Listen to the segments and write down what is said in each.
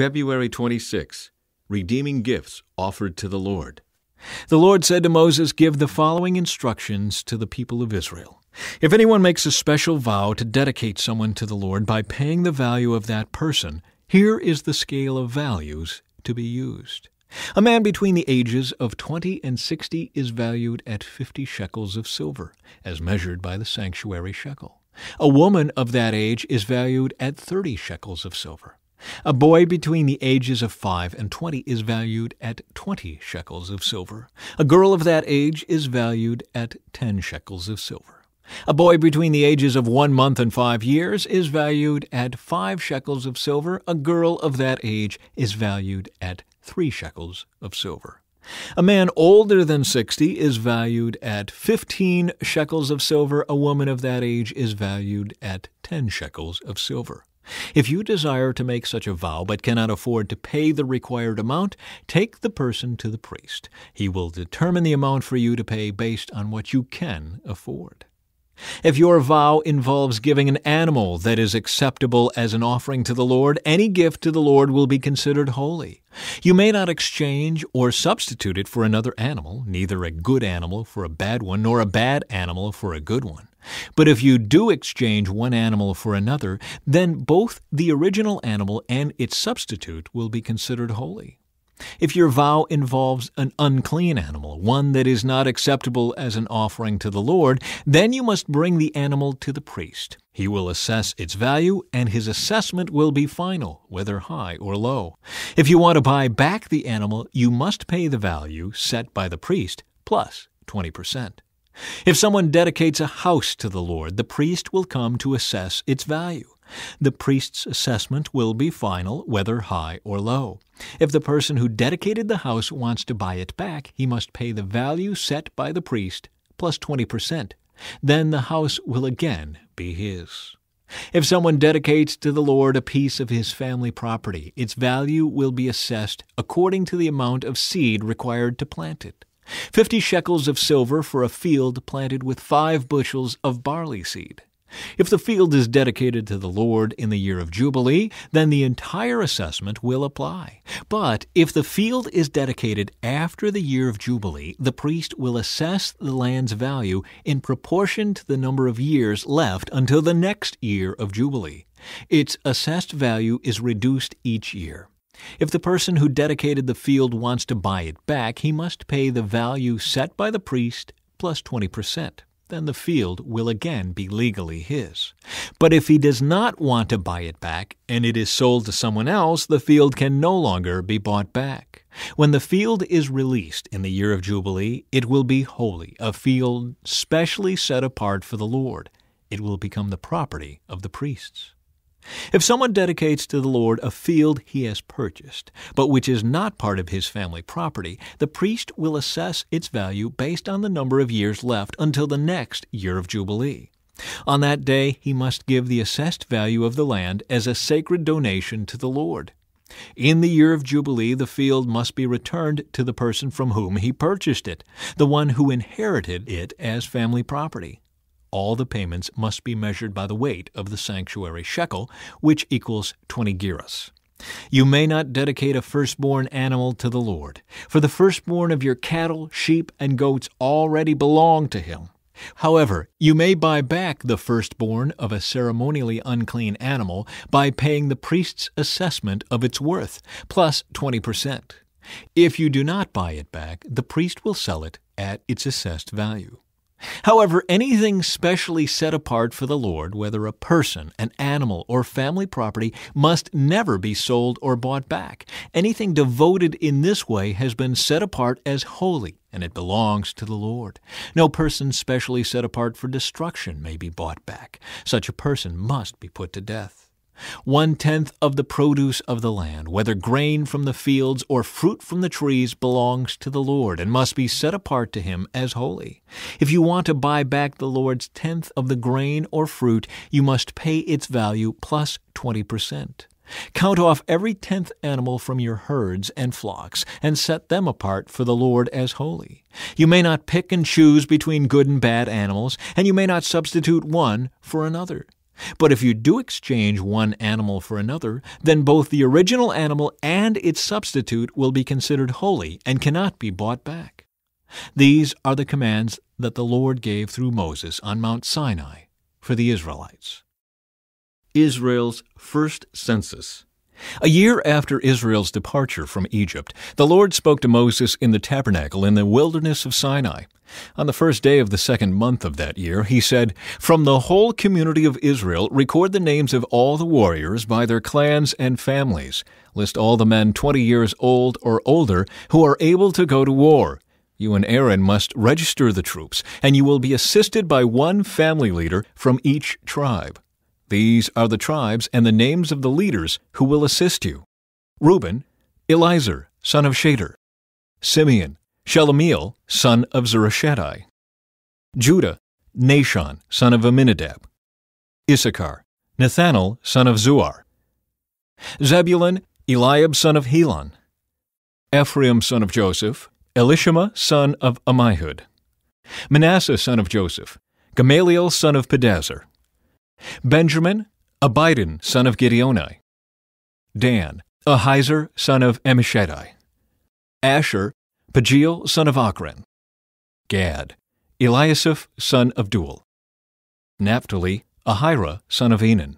February 26 Redeeming Gifts Offered to the Lord. The Lord said to Moses, Give the following instructions to the people of Israel. If anyone makes a special vow to dedicate someone to the Lord by paying the value of that person, here is the scale of values to be used. A man between the ages of 20 and 60 is valued at 50 shekels of silver, as measured by the sanctuary shekel. A woman of that age is valued at 30 shekels of silver. A boy between the ages of 5 and 20 is valued at 20 shekels of silver. A girl of that age is valued at 10 shekels of silver. A boy between the ages of 1 month and 5 years is valued at 5 shekels of silver. A girl of that age is valued at 3 shekels of silver. A man older than 60 is valued at 15 shekels of silver. A woman of that age is valued at 10 shekels of silver. If you desire to make such a vow but cannot afford to pay the required amount, take the person to the priest. He will determine the amount for you to pay based on what you can afford. If your vow involves giving an animal that is acceptable as an offering to the Lord, any gift to the Lord will be considered holy. You may not exchange or substitute it for another animal, neither a good animal for a bad one, nor a bad animal for a good one. But if you do exchange one animal for another, then both the original animal and its substitute will be considered holy. If your vow involves an unclean animal, one that is not acceptable as an offering to the Lord, then you must bring the animal to the priest. He will assess its value, and his assessment will be final, whether high or low. If you want to buy back the animal, you must pay the value set by the priest plus 20 percent. If someone dedicates a house to the Lord, the priest will come to assess its value. The priest's assessment will be final, whether high or low. If the person who dedicated the house wants to buy it back, he must pay the value set by the priest 20%. Then the house will again be his. If someone dedicates to the Lord a piece of his family property, its value will be assessed according to the amount of seed required to plant it fifty shekels of silver for a field planted with five bushels of barley seed. If the field is dedicated to the Lord in the year of Jubilee, then the entire assessment will apply. But if the field is dedicated after the year of Jubilee, the priest will assess the land's value in proportion to the number of years left until the next year of Jubilee. Its assessed value is reduced each year. If the person who dedicated the field wants to buy it back, he must pay the value set by the priest 20%. Then the field will again be legally his. But if he does not want to buy it back and it is sold to someone else, the field can no longer be bought back. When the field is released in the year of Jubilee, it will be holy, a field specially set apart for the Lord. It will become the property of the priests. If someone dedicates to the Lord a field he has purchased, but which is not part of his family property, the priest will assess its value based on the number of years left until the next year of Jubilee. On that day, he must give the assessed value of the land as a sacred donation to the Lord. In the year of Jubilee, the field must be returned to the person from whom he purchased it, the one who inherited it as family property all the payments must be measured by the weight of the sanctuary shekel, which equals 20 gerahs. You may not dedicate a firstborn animal to the Lord, for the firstborn of your cattle, sheep, and goats already belong to him. However, you may buy back the firstborn of a ceremonially unclean animal by paying the priest's assessment of its worth, plus 20%. If you do not buy it back, the priest will sell it at its assessed value. However, anything specially set apart for the Lord, whether a person, an animal, or family property, must never be sold or bought back. Anything devoted in this way has been set apart as holy, and it belongs to the Lord. No person specially set apart for destruction may be bought back. Such a person must be put to death. One tenth of the produce of the land, whether grain from the fields or fruit from the trees, belongs to the Lord and must be set apart to him as holy. If you want to buy back the Lord's tenth of the grain or fruit, you must pay its value 20%. Count off every tenth animal from your herds and flocks, and set them apart for the Lord as holy. You may not pick and choose between good and bad animals, and you may not substitute one for another. But if you do exchange one animal for another, then both the original animal and its substitute will be considered holy and cannot be bought back. These are the commands that the Lord gave through Moses on Mount Sinai for the Israelites. Israel's First Census a year after Israel's departure from Egypt, the Lord spoke to Moses in the tabernacle in the wilderness of Sinai. On the first day of the second month of that year, he said, From the whole community of Israel, record the names of all the warriors by their clans and families. List all the men 20 years old or older who are able to go to war. You and Aaron must register the troops, and you will be assisted by one family leader from each tribe. These are the tribes and the names of the leaders who will assist you. Reuben, Elizer, son of Shader. Simeon, Shelemiel, son of Zereshetti. Judah, Nashon, son of Aminadab. Issachar, Nathanael, son of Zuar. Zebulun, Eliab, son of Helon. Ephraim, son of Joseph. Elishama, son of Amihud. Manasseh, son of Joseph. Gamaliel, son of Pedazur. Benjamin, Abidan, son of Gideoni. Dan, Ahizer, son of Emeshedai; Asher, Pagiel, son of Achran. Gad, Eliasaph, son of Duel. Naphtali, Ahira, son of Enan.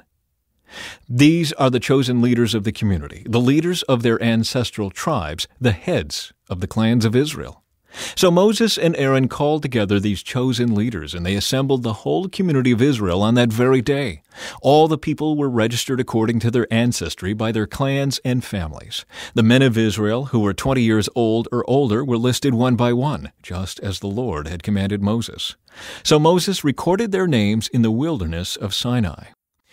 These are the chosen leaders of the community, the leaders of their ancestral tribes, the heads of the clans of Israel. So Moses and Aaron called together these chosen leaders, and they assembled the whole community of Israel on that very day. All the people were registered according to their ancestry by their clans and families. The men of Israel who were 20 years old or older were listed one by one, just as the Lord had commanded Moses. So Moses recorded their names in the wilderness of Sinai.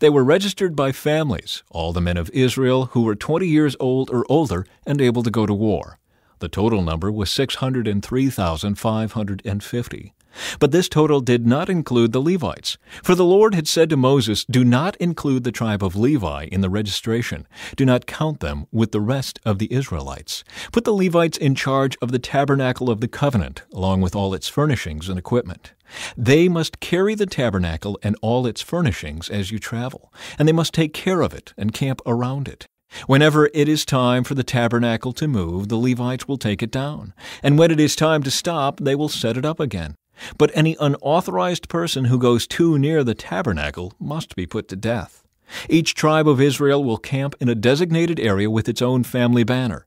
They were registered by families, all the men of Israel who were 20 years old or older and able to go to war. The total number was 603,550. But this total did not include the Levites. For the Lord had said to Moses, Do not include the tribe of Levi in the registration. Do not count them with the rest of the Israelites. Put the Levites in charge of the tabernacle of the covenant, along with all its furnishings and equipment. They must carry the tabernacle and all its furnishings as you travel, and they must take care of it and camp around it. Whenever it is time for the tabernacle to move, the Levites will take it down, and when it is time to stop, they will set it up again. But any unauthorized person who goes too near the tabernacle must be put to death. Each tribe of Israel will camp in a designated area with its own family banner.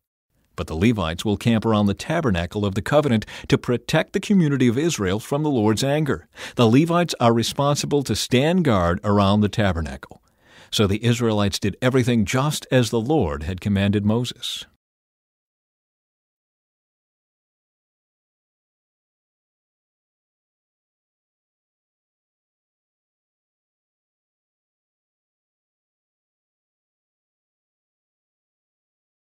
But the Levites will camp around the tabernacle of the covenant to protect the community of Israel from the Lord's anger. The Levites are responsible to stand guard around the tabernacle. So the Israelites did everything just as the Lord had commanded Moses.